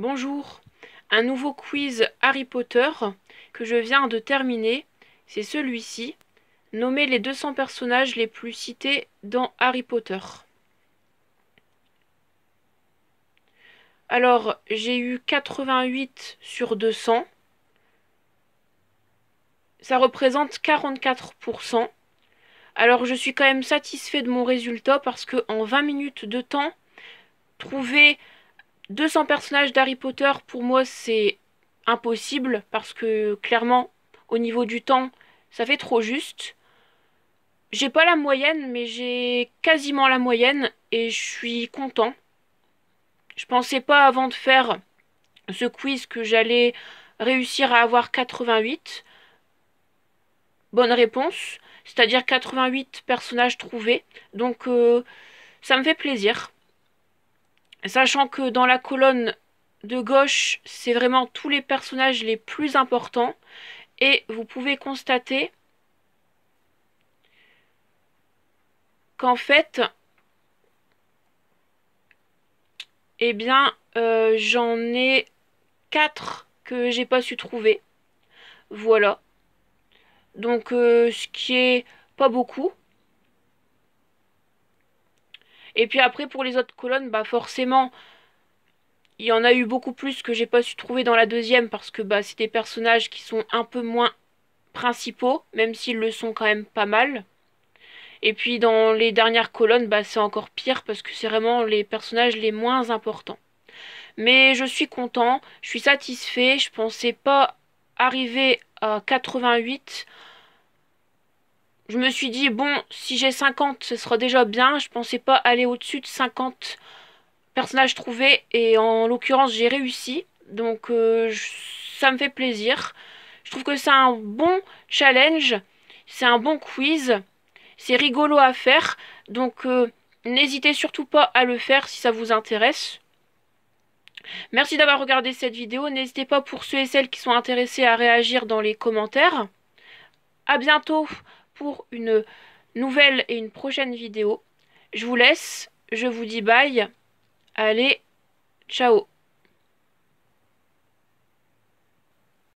Bonjour, un nouveau quiz Harry Potter que je viens de terminer, c'est celui-ci. Nommer les 200 personnages les plus cités dans Harry Potter. Alors, j'ai eu 88 sur 200. Ça représente 44%. Alors, je suis quand même satisfait de mon résultat parce que en 20 minutes de temps, trouver 200 personnages d'Harry Potter, pour moi, c'est impossible parce que clairement, au niveau du temps, ça fait trop juste. J'ai pas la moyenne, mais j'ai quasiment la moyenne et je suis content. Je pensais pas avant de faire ce quiz que j'allais réussir à avoir 88. Bonne réponse, c'est-à-dire 88 personnages trouvés. Donc euh, ça me fait plaisir. Sachant que dans la colonne de gauche, c'est vraiment tous les personnages les plus importants. Et vous pouvez constater qu'en fait, eh bien, euh, j'en ai 4 que j'ai pas su trouver. Voilà. Donc, euh, ce qui est pas beaucoup. Et puis après, pour les autres colonnes, bah forcément, il y en a eu beaucoup plus que j'ai pas su trouver dans la deuxième parce que bah, c'est des personnages qui sont un peu moins principaux, même s'ils le sont quand même pas mal. Et puis dans les dernières colonnes, bah, c'est encore pire parce que c'est vraiment les personnages les moins importants. Mais je suis content, je suis satisfait, je pensais pas arriver à 88 je me suis dit, bon, si j'ai 50, ce sera déjà bien. Je pensais pas aller au-dessus de 50 personnages trouvés. Et en l'occurrence, j'ai réussi. Donc, euh, ça me fait plaisir. Je trouve que c'est un bon challenge. C'est un bon quiz. C'est rigolo à faire. Donc, euh, n'hésitez surtout pas à le faire si ça vous intéresse. Merci d'avoir regardé cette vidéo. N'hésitez pas pour ceux et celles qui sont intéressés à réagir dans les commentaires. A bientôt pour une nouvelle et une prochaine vidéo. Je vous laisse, je vous dis bye. Allez, ciao